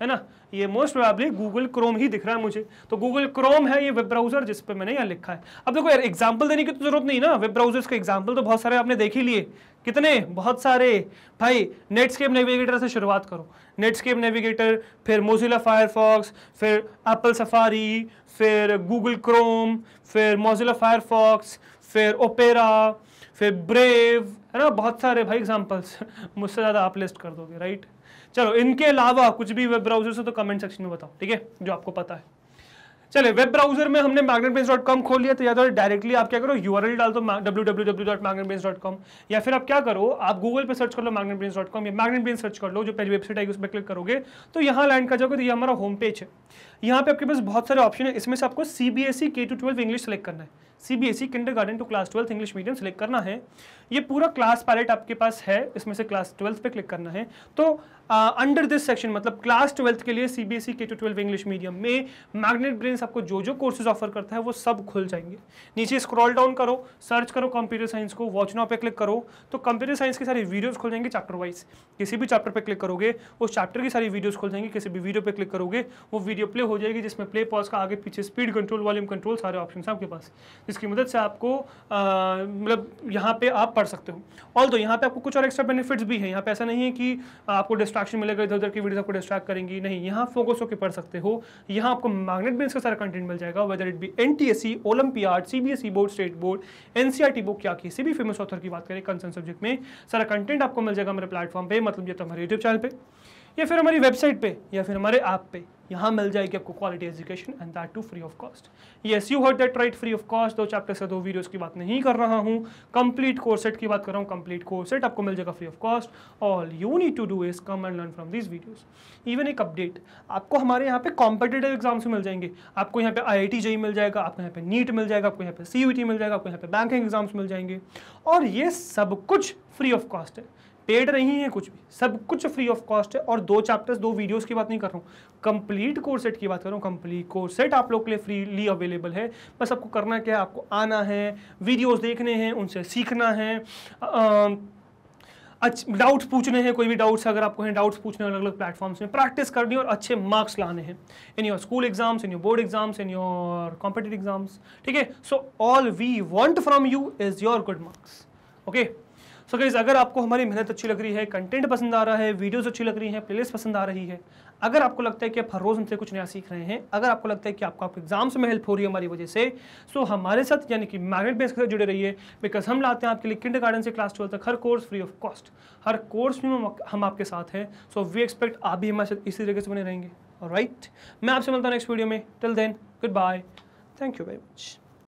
है ना ये मोस्ट प्रोबेबली गूगल क्रोम ही दिख रहा है मुझे तो गूगल क्रोम है ये वेब ब्राउजर जिस पे मैंने यहाँ लिखा है अब देखो यार एग्जाम्पल देने की तो जरूरत नहीं ना वेब ब्राउजर्स के एग्जाम्पल तो बहुत सारे आपने देख ही लिए कितने बहुत सारे भाई नेटस्केप नेविगेटर से शुरुआत करो नेटस्केप नेविगेटर फिर मोजिला फायरफॉक्स फिर एप्पल सफारी फिर गूगल क्रोम फिर मोजिला फायरफॉक्स फिर ओपेरा फिर ब्रेव है ना बहुत सारे भाई एग्जाम्पल्स मुझसे ज़्यादा आप लिस्ट कर दोगे राइट चलो इनके अलावा कुछ भी वेब ब्राउजर से तो कमेंट सेक्शन में बताओ ठीक है जो आपको पता है चले वेब ब्राउजर में हमने मैग्नेटबेंस डॉट कॉम खोल लिया तो या तो डायरेक्टली आप क्या करो यू आर एल डाल दो W W W dot dot com या फिर आप क्या करो आप गूगल पे सर्च कर लो मैग्नेटबेंस डॉट कॉम या मैग्नेटबेंस सर्च कर लो जो पहली वेबसाइट आएगी उस पर क्लिक करोगे तो यहाँ लैंड कर जाओगे तो ये हमारा होम पेज है यहाँ पे आपके पास बहुत सारे ऑप्शन है इसमें से आपको सी बी एस ई के टू ट्वेल्व इंग्लिश सेलेक्ट करना है C B S E kindergarten to class twelfth English medium select करना है ये पूरा क्लास पैलेट आपके पास है इसमें से क्लास ट्वेल्थ पे क्लिक करना है तो अंडर दिस सेक्शन मतलब क्लास ट्वेल्थ के लिए सी बी एस ई के टू ट्वेल्व इंग्लिश मीडियम में मैग्नेट ब्रेन आपको जो जो कोर्सेज ऑफर करता है वो सब खुल जाएंगे नीचे स्क्रॉल डाउन करो सर्च करो कंप्यूटर साइंस को वॉच नाउ पे क्लिक करो तो कंप्यूटर साइंस की सारी वीडियोज़ खुल जाएंगे चैप्टर वाइज किसी भी चैप्टर पर क्लिक करोगे उस चैप्टर की सारी वीडियोज़ खुल जाएंगी किसी भी वीडियो पर क्लिक करोगे वो वीडियो प्ले हो जाएगी जिसमें प्ले पॉज का आगे पीछे स्पीड कंट्रोल वॉल्यूम कंट्रोल सारे ऑप्शन आपके पास जिसकी मदद से आपको uh, मतलब यहाँ पे आप पढ़ सकते हो ऑल दो यहाँ पे आपको कुछ और एक्स्ट्रा बेनिफिट्स भी हैं यहाँ पे ऐसा नहीं है कि आपको डिस्ट्रैक्ट डिस्ट्रैक्शन मिलेगा इधर उधर की वीडियोस आपको डिस्ट्रैक्ट करेंगी नहीं यहाँ फोकस होकर पढ़ सकते हो यहाँ आपको मैग्नेट बेस का सारा कंटेंट मिल जाएगा whether it be N T S C Olympiad C B S E board state board N C R T book क्या किसी भी फेमस ऑथर की बात करें कंसर्न सब्जेक्ट में सारा कंटेंट आपको मिल जाएगा मेरे प्लेटफॉर्म पर मतलब ये तो हमारे यूट्यूब चैनल पर या फिर हमारी वेबसाइट पे या फिर हमारे ऐप पे यहाँ मिल जाएगी आपको quality education and that too free of cost yes you heard that right free of cost दो चैप्टर से दो वीडियोस की बात नहीं कर रहा हूँ कंप्लीट कोर्सेट की बात कर रहा हूँ कंप्लीट कोर्सेट आपको मिल जाएगा free of cost all you need to do is come and learn from this videos even एक अपडेट आपको हमारे यहाँ पे कॉम्पिटेटिव एग्जाम्स मिल जाएंगे आपको यहाँ पे आई आई e e मिल जाएगा आपको यहाँ पे नीट मिल जाएगा आपको यहाँ पे सी मिल जाएगा आपको यहाँ पे बैंकिंग एग्जाम्स मिल जाएंगे और ये सब कुछ फ्री ऑफ कॉस्ट है पेड नहीं है कुछ भी सब कुछ फ्री ऑफ कॉस्ट है और दो चैप्टर्स दो वीडियोस की बात नहीं कर रहा हूँ कंप्लीट कोर्स सेट की बात कर रहा हूँ कंप्लीट कोर्स सेट आप लोग के लिए फ्रीली अवेलेबल है बस आपको करना क्या है आपको आना है वीडियोस देखने हैं उनसे सीखना है आ, अच्छे डाउट्स पूछने हैं कोई भी डाउट्स अगर आपको हैं डाउट्स पूछने अलग अलग प्लेटफॉर्म्स में प्रैक्टिस करनी और अच्छे मार्क्स लाने हैं in your school exams in your board exams in your competitive exams ठीक है so all we want from you is your good marks okay so guys अगर आपको हमारी मेहनत अच्छी लग रही है कंटेंट पसंद आ रहा है वीडियोस अच्छी लग रही हैं प्लेलिस्ट पसंद आ रही है अगर आपको लगता है कि आप हर रोज़ हमसे कुछ नया सीख रहे हैं अगर आपको लगता है कि आपको आप एग्जाम्स में हेल्प हो रही है हमारी वजह से सो हमारे साथ यानी कि मैग्नेट बेस के जुड़े रहिए बिकॉज हम लाते हैं आपके लिए किंड गार्डन से क्लास ट्वेल्व तक हर कोर्स फ्री ऑफ कॉस्ट हर कोर्स में हम आपके साथ हैं सो वी एक्सपेक्ट आप भी हमारे साथ इसी तरीके से बने रहेंगे राइट right? मैं आपसे मिलता हूँ नेक्स्ट वीडियो में till then goodbye thank you very much